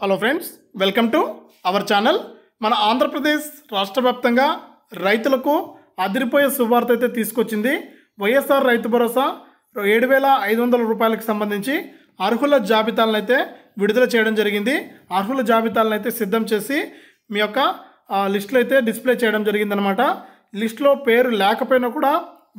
hello friends welcome to our channel మన ఆంధ్రప్రదేశ్ రాష్ట్ర వ్యాప్తంగా రైతులకు అదిరిపోయే శుభార్త అయితే తీసుకొచ్చింది వైఎస్ఆర్ రైతు భరోసా ఏడు వేల ఐదు వందల రూపాయలకు సంబంధించి అర్హుల జాబితాలను అయితే విడుదల చేయడం జరిగింది అర్హుల జాబితాలను అయితే సిద్ధం చేసి మీ యొక్క లిస్టులు అయితే డిస్ప్లే చేయడం జరిగిందనమాట లిస్టులో పేరు లేకపోయినా కూడా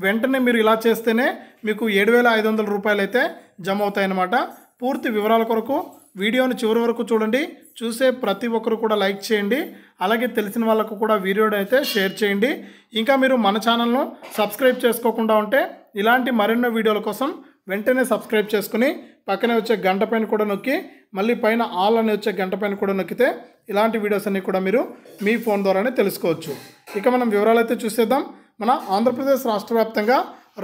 వెంటనే మీరు ఇలా చేస్తేనే మీకు ఏడు వేల ఐదు వందల రూపాయలు అయితే జమ అవుతాయన్నమాట పూర్తి వివరాల కొరకు వీడియోను చివరి వరకు చూడండి చూసే ప్రతి ఒక్కరు కూడా లైక్ చేయండి అలాగే తెలిసిన వాళ్ళకు కూడా వీడియోని అయితే షేర్ చేయండి ఇంకా మీరు మన ఛానల్ను సబ్స్క్రైబ్ చేసుకోకుండా ఉంటే ఇలాంటి మరెన్నో వీడియోల కోసం వెంటనే సబ్స్క్రైబ్ చేసుకుని పక్కనే వచ్చే గంట పైన కూడా నొక్కి మళ్ళీ పైన ఆల్ అని వచ్చే గంట పైన కూడా నొక్కితే ఇలాంటి వీడియోస్ అన్నీ కూడా మీరు మీ ఫోన్ ద్వారానే తెలుసుకోవచ్చు ఇక మనం వివరాలు అయితే చూసేద్దాం మన ఆంధ్రప్రదేశ్ రాష్ట్ర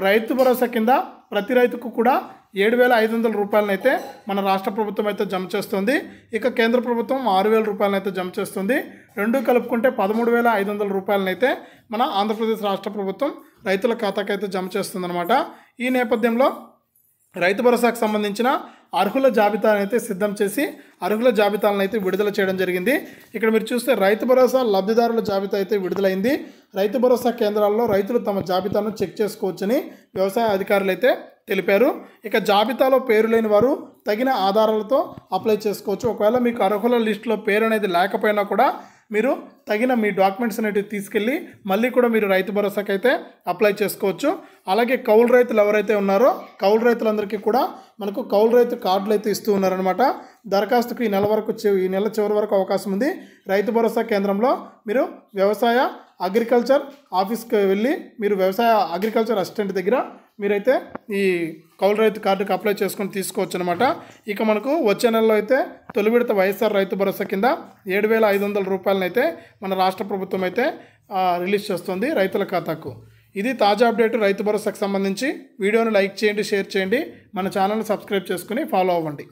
రైతు భరోసా కింద ప్రతి రైతుకు కూడా ఏడు వేల ఐదు వందల రూపాయలనైతే మన రాష్ట్ర ప్రభుత్వం అయితే జమ చేస్తుంది ఇక కేంద్ర ప్రభుత్వం ఆరు వేల రూపాయలనైతే జమ చేస్తుంది రెండు కలుపుకుంటే పదమూడు వేల ఐదు వందల రూపాయలనైతే మన ఆంధ్రప్రదేశ్ రాష్ట్ర ప్రభుత్వం రైతుల ఖాతాకైతే జమ చేస్తుందన్నమాట ఈ నేపథ్యంలో రైతు భరోసాకు సంబంధించిన అర్హుల జాబితాను అయితే సిద్ధం చేసి అర్హుల జాబితాలను అయితే విడుదల చేయడం జరిగింది ఇక్కడ మీరు చూస్తే రైతు భరోసా లబ్ధిదారుల జాబితా అయితే విడుదలైంది రైతు భరోసా కేంద్రాల్లో రైతులు తమ జాబితాను చెక్ చేసుకోవచ్చని వ్యవసాయ అధికారులు అయితే తెలిపారు ఇక జాబితాలో పేరు లేని వారు తగిన ఆధారాలతో అప్లై చేసుకోవచ్చు ఒకవేళ మీకు అర్హుల లిస్టులో పేరు అనేది లేకపోయినా కూడా మీరు తగిన మీ డాక్యుమెంట్స్ అనేటివి తీసుకెళ్ళి మళ్ళీ కూడా మీరు రైతు భరోసాకి అయితే అప్లై చేసుకోవచ్చు అలాగే కౌలు రైతులు ఎవరైతే ఉన్నారో కౌలు రైతులందరికీ కూడా మనకు కౌలు రైతు కార్డులు అయితే ఇస్తూ ఉన్నారనమాట దరఖాస్తుకు ఈ నెల వరకు ఈ నెల చివరి వరకు అవకాశం ఉంది రైతు భరోసా కేంద్రంలో మీరు వ్యవసాయ అగ్రికల్చర్ ఆఫీస్కి వెళ్ళి మీరు వ్యవసాయ అగ్రికల్చర్ అసిస్టెంట్ దగ్గర మీరైతే ఈ కౌలు రైతు కార్డుకి అప్లై చేసుకొని తీసుకోవచ్చు అనమాట ఇక మనకు వచ్చే నెలలో అయితే తొలి విడత వైఎస్ఆర్ రైతు భరోసా కింద ఏడు వేల ఐదు వందల రూపాయలనైతే మన రాష్ట్ర ప్రభుత్వం అయితే రిలీజ్ చేస్తుంది రైతుల ఖాతాకు ఇది తాజా అప్డేట్ రైతు భరోసాకు సంబంధించి వీడియోను లైక్ చేయండి షేర్ చేయండి మన ఛానల్ని సబ్స్క్రైబ్ చేసుకుని ఫాలో అవ్వండి